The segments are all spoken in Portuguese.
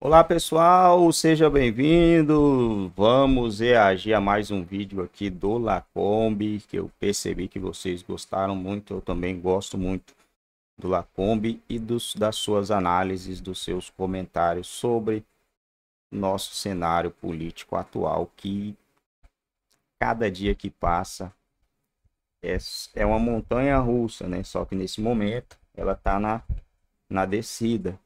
Olá pessoal, seja bem-vindo. Vamos reagir a mais um vídeo aqui do Lacombe, que eu percebi que vocês gostaram muito. Eu também gosto muito do Lacombe e dos, das suas análises, dos seus comentários sobre nosso cenário político atual, que cada dia que passa é, é uma montanha russa, né? Só que nesse momento ela está na, na descida.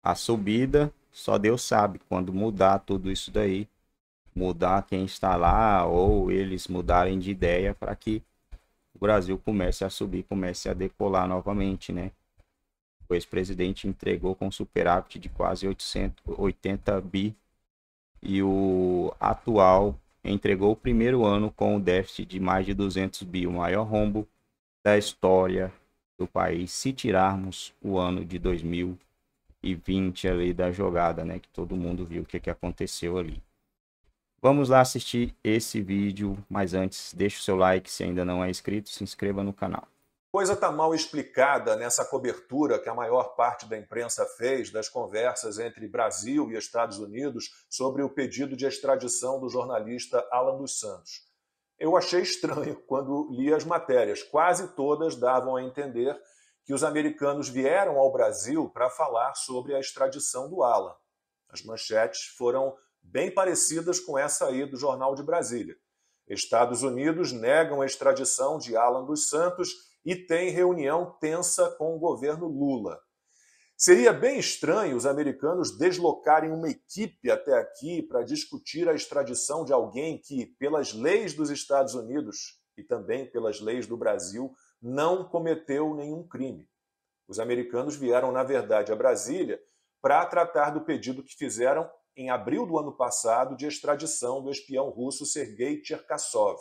A subida só Deus sabe quando mudar tudo isso daí, mudar quem está lá ou eles mudarem de ideia para que o Brasil comece a subir, comece a decolar novamente, né? O ex-presidente entregou com superávit de quase 880 bi e o atual entregou o primeiro ano com déficit de mais de 200 bi, o maior rombo da história do país, se tirarmos o ano de 2000 e 20 ali da jogada, né? Que todo mundo viu o que, que aconteceu ali. Vamos lá assistir esse vídeo, mas antes, deixa o seu like se ainda não é inscrito, se inscreva no canal. Coisa está mal explicada nessa cobertura que a maior parte da imprensa fez das conversas entre Brasil e Estados Unidos sobre o pedido de extradição do jornalista Alan dos Santos. Eu achei estranho quando li as matérias, quase todas davam a entender que os americanos vieram ao Brasil para falar sobre a extradição do Alan. As manchetes foram bem parecidas com essa aí do Jornal de Brasília. Estados Unidos negam a extradição de Alan dos Santos e tem reunião tensa com o governo Lula. Seria bem estranho os americanos deslocarem uma equipe até aqui para discutir a extradição de alguém que, pelas leis dos Estados Unidos e também pelas leis do Brasil, não cometeu nenhum crime. Os americanos vieram, na verdade, a Brasília para tratar do pedido que fizeram em abril do ano passado de extradição do espião russo Sergei Cherkassov.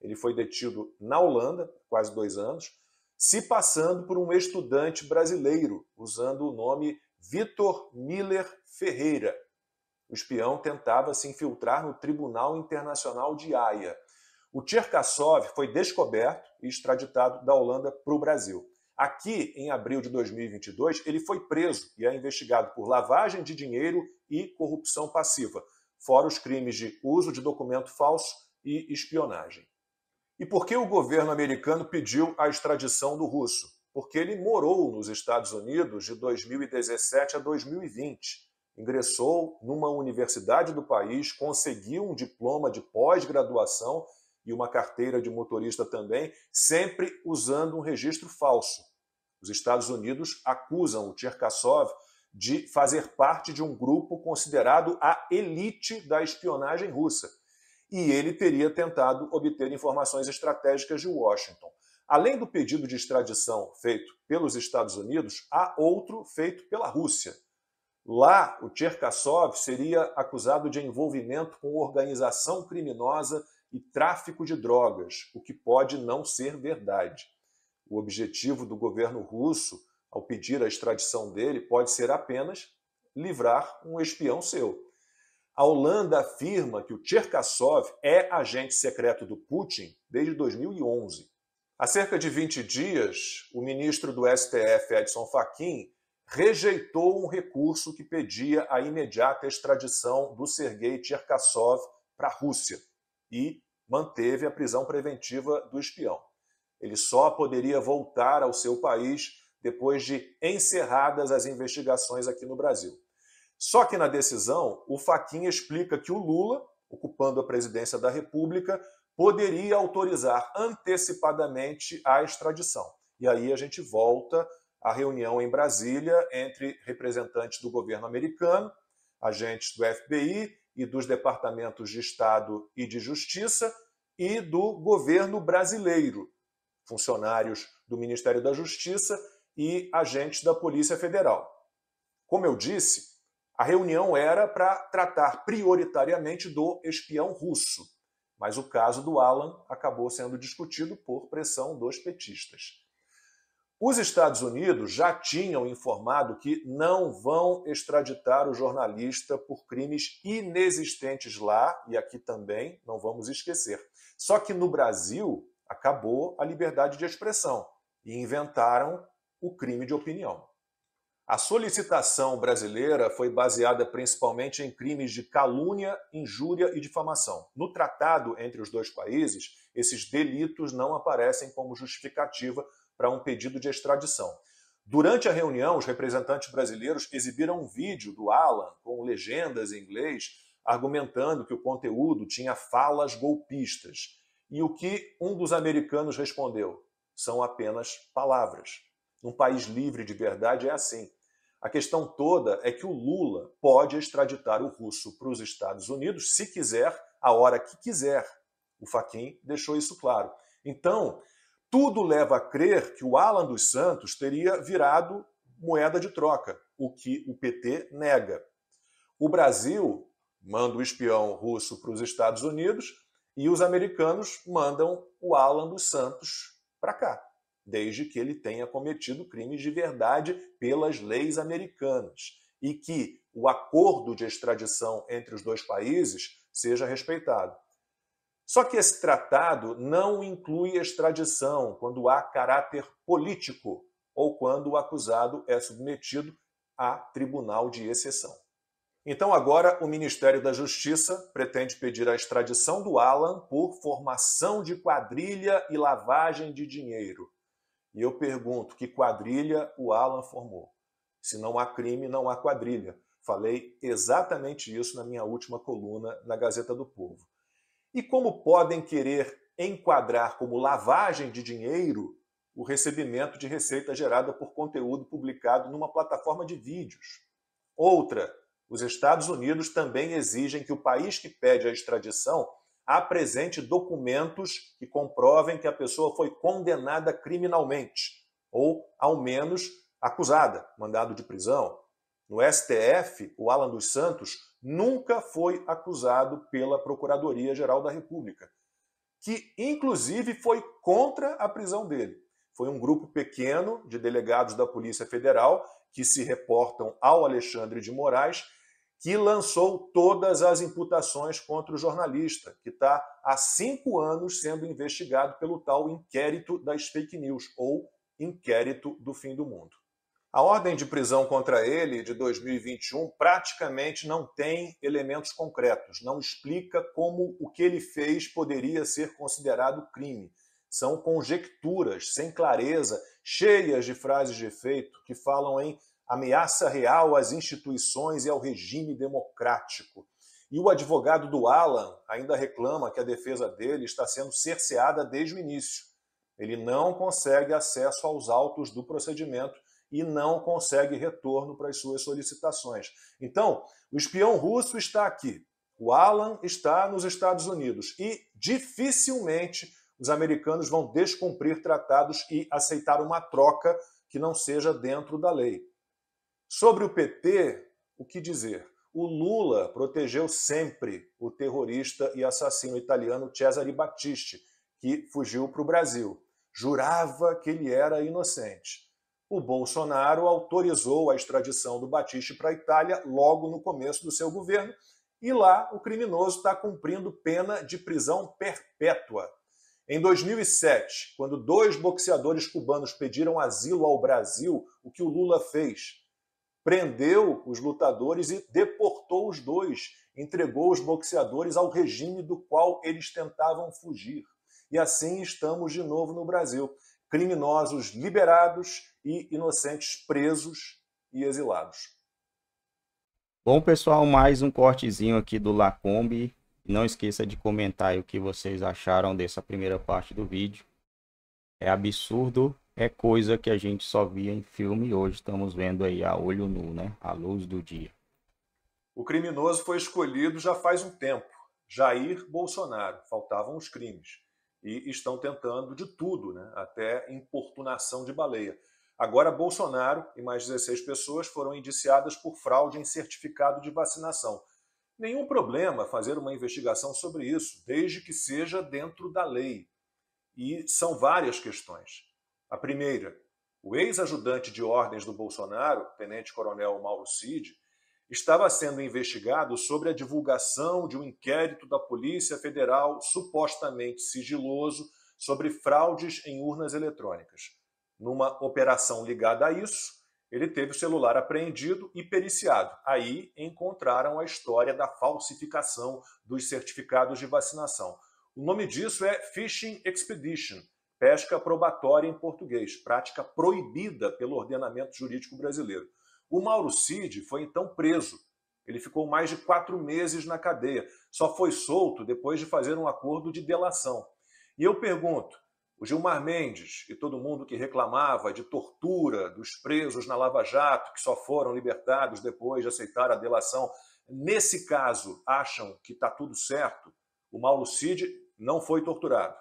Ele foi detido na Holanda, quase dois anos, se passando por um estudante brasileiro, usando o nome Vitor Miller Ferreira. O espião tentava se infiltrar no Tribunal Internacional de Haia, o Tcherkassov foi descoberto e extraditado da Holanda para o Brasil. Aqui, em abril de 2022, ele foi preso e é investigado por lavagem de dinheiro e corrupção passiva, fora os crimes de uso de documento falso e espionagem. E por que o governo americano pediu a extradição do russo? Porque ele morou nos Estados Unidos de 2017 a 2020. Ingressou numa universidade do país, conseguiu um diploma de pós-graduação e uma carteira de motorista também, sempre usando um registro falso. Os Estados Unidos acusam o Cherkassov de fazer parte de um grupo considerado a elite da espionagem russa. E ele teria tentado obter informações estratégicas de Washington. Além do pedido de extradição feito pelos Estados Unidos, há outro feito pela Rússia. Lá, o Cherkassov seria acusado de envolvimento com organização criminosa e tráfico de drogas, o que pode não ser verdade. O objetivo do governo russo, ao pedir a extradição dele, pode ser apenas livrar um espião seu. A Holanda afirma que o Tcherkassov é agente secreto do Putin desde 2011. Há cerca de 20 dias, o ministro do STF, Edson Fachin, rejeitou um recurso que pedia a imediata extradição do Sergei Tcherkassov para a Rússia e manteve a prisão preventiva do espião. Ele só poderia voltar ao seu país depois de encerradas as investigações aqui no Brasil. Só que na decisão, o Faquinha explica que o Lula, ocupando a presidência da República, poderia autorizar antecipadamente a extradição. E aí a gente volta à reunião em Brasília entre representantes do governo americano, agentes do FBI e dos departamentos de Estado e de Justiça e do governo brasileiro, funcionários do Ministério da Justiça e agentes da Polícia Federal. Como eu disse, a reunião era para tratar prioritariamente do espião russo, mas o caso do Alan acabou sendo discutido por pressão dos petistas. Os Estados Unidos já tinham informado que não vão extraditar o jornalista por crimes inexistentes lá, e aqui também, não vamos esquecer. Só que no Brasil acabou a liberdade de expressão e inventaram o crime de opinião. A solicitação brasileira foi baseada principalmente em crimes de calúnia, injúria e difamação. No tratado entre os dois países, esses delitos não aparecem como justificativa para um pedido de extradição. Durante a reunião, os representantes brasileiros exibiram um vídeo do Alan com legendas em inglês, argumentando que o conteúdo tinha falas golpistas. E o que um dos americanos respondeu? São apenas palavras. Um país livre de verdade é assim. A questão toda é que o Lula pode extraditar o russo para os Estados Unidos, se quiser, a hora que quiser. O Faquin deixou isso claro. Então, tudo leva a crer que o Alan dos Santos teria virado moeda de troca, o que o PT nega. O Brasil manda o espião russo para os Estados Unidos e os americanos mandam o Alan dos Santos para cá, desde que ele tenha cometido crimes de verdade pelas leis americanas e que o acordo de extradição entre os dois países seja respeitado. Só que esse tratado não inclui extradição quando há caráter político ou quando o acusado é submetido a tribunal de exceção. Então, agora, o Ministério da Justiça pretende pedir a extradição do Alan por formação de quadrilha e lavagem de dinheiro. E eu pergunto: que quadrilha o Alan formou? Se não há crime, não há quadrilha. Falei exatamente isso na minha última coluna na Gazeta do Povo. E como podem querer enquadrar como lavagem de dinheiro o recebimento de receita gerada por conteúdo publicado numa plataforma de vídeos. Outra, os Estados Unidos também exigem que o país que pede a extradição apresente documentos que comprovem que a pessoa foi condenada criminalmente ou, ao menos, acusada, mandado de prisão. No STF, o Alan dos Santos nunca foi acusado pela Procuradoria-Geral da República, que inclusive foi contra a prisão dele. Foi um grupo pequeno de delegados da Polícia Federal que se reportam ao Alexandre de Moraes, que lançou todas as imputações contra o jornalista, que está há cinco anos sendo investigado pelo tal inquérito das fake news, ou inquérito do fim do mundo. A ordem de prisão contra ele de 2021 praticamente não tem elementos concretos, não explica como o que ele fez poderia ser considerado crime. São conjecturas sem clareza, cheias de frases de efeito que falam em ameaça real às instituições e ao regime democrático. E o advogado do Alan ainda reclama que a defesa dele está sendo cerceada desde o início. Ele não consegue acesso aos autos do procedimento e não consegue retorno para as suas solicitações. Então, o espião russo está aqui, o Alan está nos Estados Unidos e dificilmente os americanos vão descumprir tratados e aceitar uma troca que não seja dentro da lei. Sobre o PT, o que dizer? O Lula protegeu sempre o terrorista e assassino italiano Cesare Battisti, que fugiu para o Brasil. Jurava que ele era inocente o Bolsonaro autorizou a extradição do Batista para a Itália logo no começo do seu governo, e lá o criminoso está cumprindo pena de prisão perpétua. Em 2007, quando dois boxeadores cubanos pediram asilo ao Brasil, o que o Lula fez? Prendeu os lutadores e deportou os dois, entregou os boxeadores ao regime do qual eles tentavam fugir. E assim estamos de novo no Brasil criminosos liberados e inocentes presos e exilados. Bom, pessoal, mais um cortezinho aqui do Lacombe. Não esqueça de comentar o que vocês acharam dessa primeira parte do vídeo. É absurdo, é coisa que a gente só via em filme e hoje estamos vendo aí a olho nu, né? A luz do dia. O criminoso foi escolhido já faz um tempo. Jair Bolsonaro. Faltavam os crimes e estão tentando de tudo, né? até importunação de baleia. Agora, Bolsonaro e mais 16 pessoas foram indiciadas por fraude em certificado de vacinação. Nenhum problema fazer uma investigação sobre isso, desde que seja dentro da lei. E são várias questões. A primeira, o ex-ajudante de ordens do Bolsonaro, tenente-coronel Mauro Cid, estava sendo investigado sobre a divulgação de um inquérito da Polícia Federal supostamente sigiloso sobre fraudes em urnas eletrônicas. Numa operação ligada a isso, ele teve o celular apreendido e periciado. Aí encontraram a história da falsificação dos certificados de vacinação. O nome disso é Fishing Expedition, pesca probatória em português, prática proibida pelo ordenamento jurídico brasileiro. O Mauro Cid foi então preso. Ele ficou mais de quatro meses na cadeia. Só foi solto depois de fazer um acordo de delação. E eu pergunto: o Gilmar Mendes e todo mundo que reclamava de tortura dos presos na Lava Jato, que só foram libertados depois de aceitar a delação, nesse caso acham que está tudo certo? O Mauro Cid não foi torturado.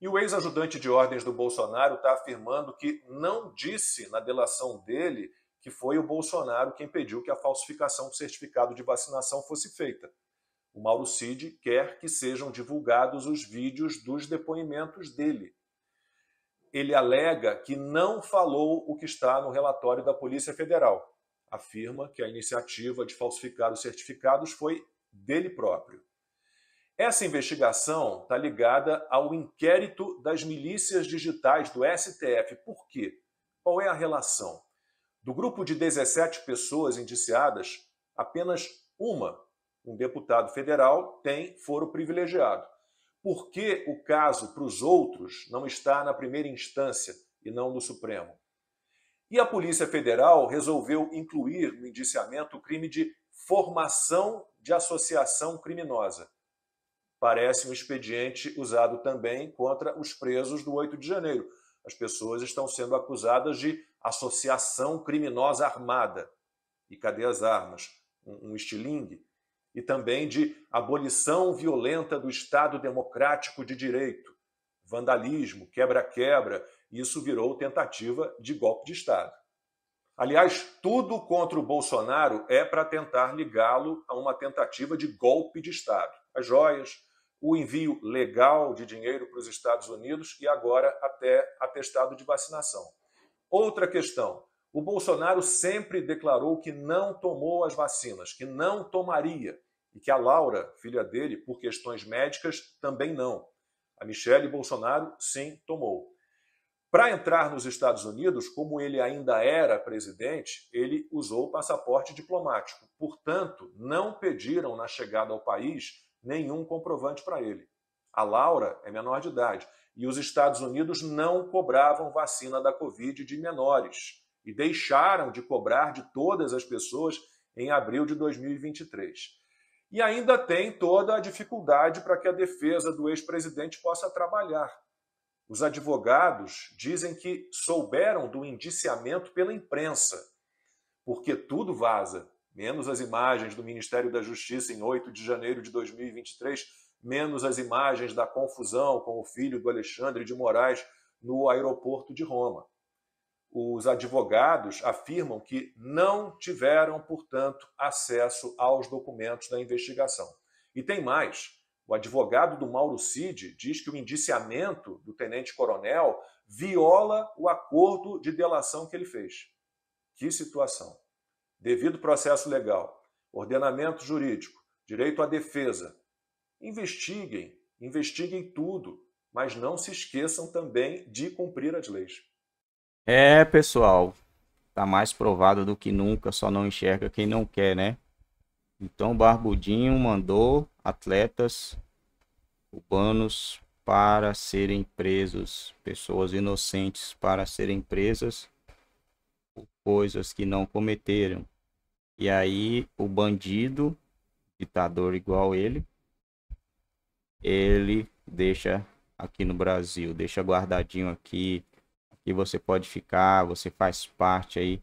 E o ex-ajudante de ordens do Bolsonaro está afirmando que não disse na delação dele que foi o Bolsonaro quem pediu que a falsificação do certificado de vacinação fosse feita. O Mauro Cid quer que sejam divulgados os vídeos dos depoimentos dele. Ele alega que não falou o que está no relatório da Polícia Federal. Afirma que a iniciativa de falsificar os certificados foi dele próprio. Essa investigação está ligada ao inquérito das milícias digitais do STF. Por quê? Qual é a relação? Do grupo de 17 pessoas indiciadas, apenas uma, um deputado federal, tem foro privilegiado. Por que o caso para os outros não está na primeira instância e não no Supremo? E a Polícia Federal resolveu incluir no indiciamento o crime de formação de associação criminosa. Parece um expediente usado também contra os presos do 8 de janeiro, as pessoas estão sendo acusadas de associação criminosa armada. E cadê as armas? Um, um estilingue. E também de abolição violenta do Estado democrático de direito. Vandalismo, quebra-quebra. Isso virou tentativa de golpe de Estado. Aliás, tudo contra o Bolsonaro é para tentar ligá-lo a uma tentativa de golpe de Estado. As joias, o envio legal de dinheiro para os Estados Unidos e agora até atestado de vacinação. Outra questão: o Bolsonaro sempre declarou que não tomou as vacinas, que não tomaria, e que a Laura, filha dele, por questões médicas, também não. A Michelle Bolsonaro, sim, tomou. Para entrar nos Estados Unidos, como ele ainda era presidente, ele usou passaporte diplomático. Portanto, não pediram na chegada ao país nenhum comprovante para ele. A Laura é menor de idade e os Estados Unidos não cobravam vacina da Covid de menores e deixaram de cobrar de todas as pessoas em abril de 2023. E ainda tem toda a dificuldade para que a defesa do ex-presidente possa trabalhar. Os advogados dizem que souberam do indiciamento pela imprensa, porque tudo vaza menos as imagens do Ministério da Justiça em 8 de janeiro de 2023, menos as imagens da confusão com o filho do Alexandre de Moraes no aeroporto de Roma. Os advogados afirmam que não tiveram, portanto, acesso aos documentos da investigação. E tem mais. O advogado do Mauro Cid diz que o indiciamento do tenente-coronel viola o acordo de delação que ele fez. Que situação! devido processo legal, ordenamento jurídico, direito à defesa. Investiguem, investiguem tudo, mas não se esqueçam também de cumprir as leis. É, pessoal, tá mais provado do que nunca, só não enxerga quem não quer, né? Então, Barbudinho mandou atletas cubanos para serem presos, pessoas inocentes para serem presas por coisas que não cometeram. E aí o bandido, ditador igual ele, ele deixa aqui no Brasil, deixa guardadinho aqui. Aqui você pode ficar, você faz parte aí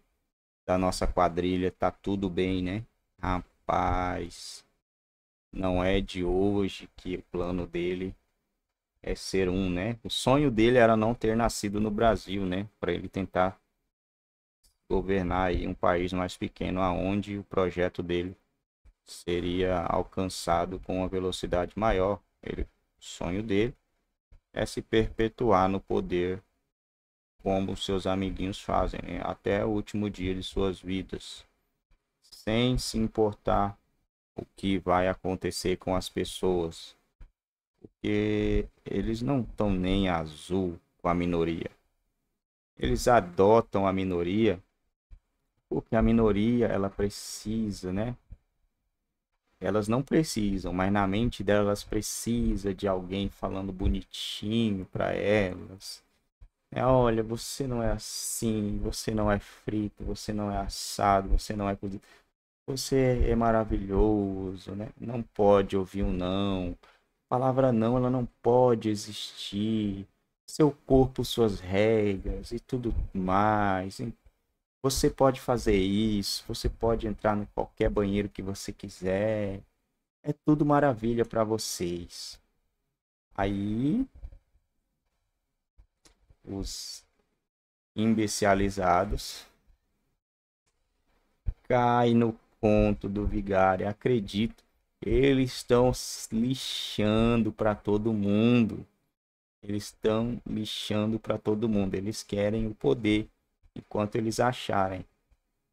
da nossa quadrilha, tá tudo bem, né? Rapaz, não é de hoje que o plano dele é ser um, né? O sonho dele era não ter nascido no Brasil, né? Para ele tentar governar um país mais pequeno, aonde o projeto dele seria alcançado com uma velocidade maior. Ele, o sonho dele é se perpetuar no poder, como seus amiguinhos fazem, né? até o último dia de suas vidas, sem se importar o que vai acontecer com as pessoas, porque eles não estão nem azul com a minoria. Eles adotam a minoria porque a minoria ela precisa, né? Elas não precisam, mas na mente delas precisa de alguém falando bonitinho para elas. É, olha, você não é assim, você não é frito, você não é assado, você não é cozido. Você é maravilhoso, né? Não pode ouvir um não. A palavra não, ela não pode existir seu corpo, suas regras e tudo mais. Você pode fazer isso, você pode entrar em qualquer banheiro que você quiser. É tudo maravilha para vocês. Aí os imbecilizados caem no conto do vigário, acredito. Eles estão lixando para todo mundo. Eles estão lixando para todo mundo. Eles querem o poder enquanto eles acharem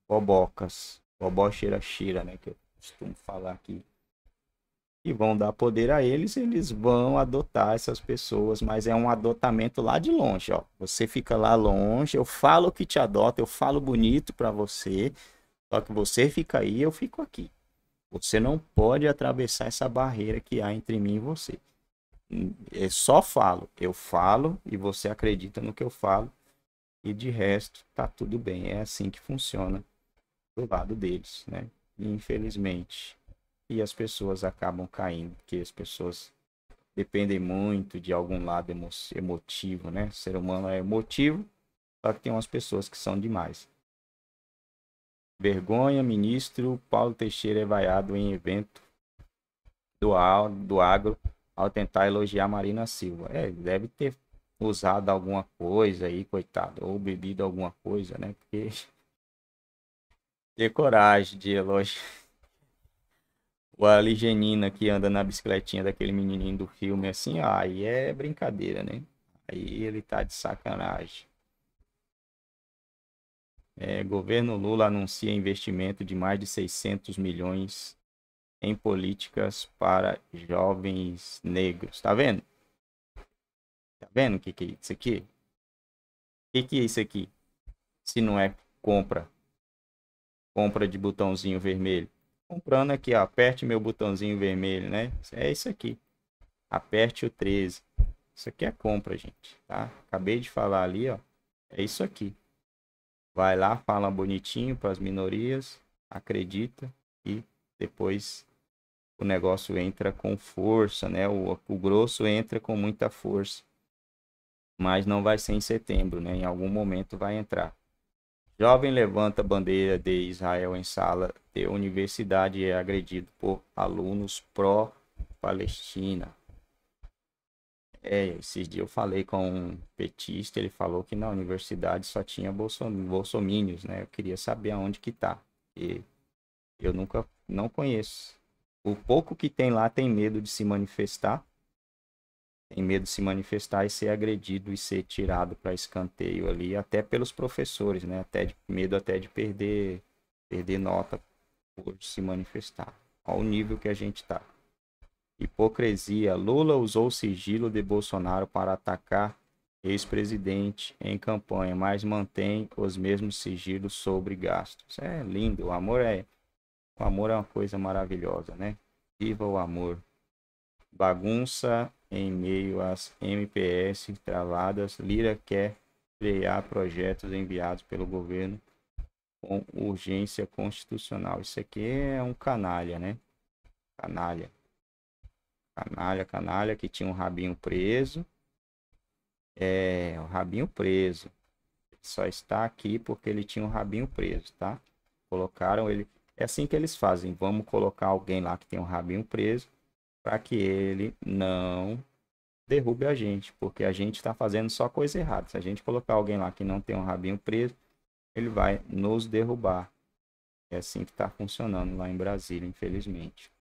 bobocas, bobó cheira cheira, né, que eu costumo falar aqui, e vão dar poder a eles, eles vão adotar essas pessoas, mas é um adotamento lá de longe, ó. Você fica lá longe, eu falo que te adota, eu falo bonito para você, só que você fica aí, eu fico aqui. Você não pode atravessar essa barreira que há entre mim e você. Eu é só falo, eu falo e você acredita no que eu falo e de resto tá tudo bem. É assim que funciona do lado deles, né? E, infelizmente. E as pessoas acabam caindo, porque as pessoas dependem muito de algum lado emo emotivo, né? O ser humano é emotivo, só que tem umas pessoas que são demais. Vergonha, ministro Paulo Teixeira é vaiado em evento do, do agro ao tentar elogiar Marina Silva. É, deve ter usado alguma coisa aí, coitado, ou bebido alguma coisa, né? Porque ter coragem de elogiar o aligenina que anda na bicicletinha daquele menininho do filme, assim, ó, aí é brincadeira, né? Aí ele tá de sacanagem. É, governo Lula anuncia investimento de mais de 600 milhões em políticas para jovens negros. Tá vendo? Tá vendo o que, que é isso aqui? O que, que é isso aqui? Se não é compra. Compra de botãozinho vermelho. Comprando aqui, ó. Aperte meu botãozinho vermelho, né? É isso aqui. Aperte o 13. Isso aqui é compra, gente, tá? Acabei de falar ali, ó. É isso aqui. Vai lá, fala bonitinho para as minorias, acredita e depois o negócio entra com força, né? O, o grosso entra com muita força mas não vai ser em setembro, né? Em algum momento vai entrar. Jovem levanta bandeira de Israel em sala de universidade e é agredido por alunos pró-Palestina. É, esses dias eu falei com um petista, ele falou que na universidade só tinha bolsomínios, né? Eu queria saber aonde que tá. E eu nunca, não conheço. O pouco que tem lá tem medo de se manifestar tem medo de se manifestar e ser agredido e ser tirado para escanteio ali, até pelos professores, né? Até de, medo até de perder, perder nota por se manifestar. Olha o nível que a gente está. Hipocrisia. Lula usou o sigilo de Bolsonaro para atacar ex-presidente em campanha, mas mantém os mesmos sigilos sobre gastos. É lindo. O amor é, o amor é uma coisa maravilhosa, né? Viva o amor. Bagunça em meio às MPS travadas, Lira quer criar projetos enviados pelo governo com urgência constitucional. Isso aqui é um canalha, né? Canalha. Canalha, canalha que tinha um rabinho preso. É, o rabinho preso. só está aqui porque ele tinha um rabinho preso, tá? Colocaram ele. É assim que eles fazem. Vamos colocar alguém lá que tem um rabinho preso para que ele não derrube a gente, porque a gente está fazendo só coisa errada. Se a gente colocar alguém lá que não tem um rabinho preso, ele vai nos derrubar. É assim que está funcionando lá em Brasília, infelizmente.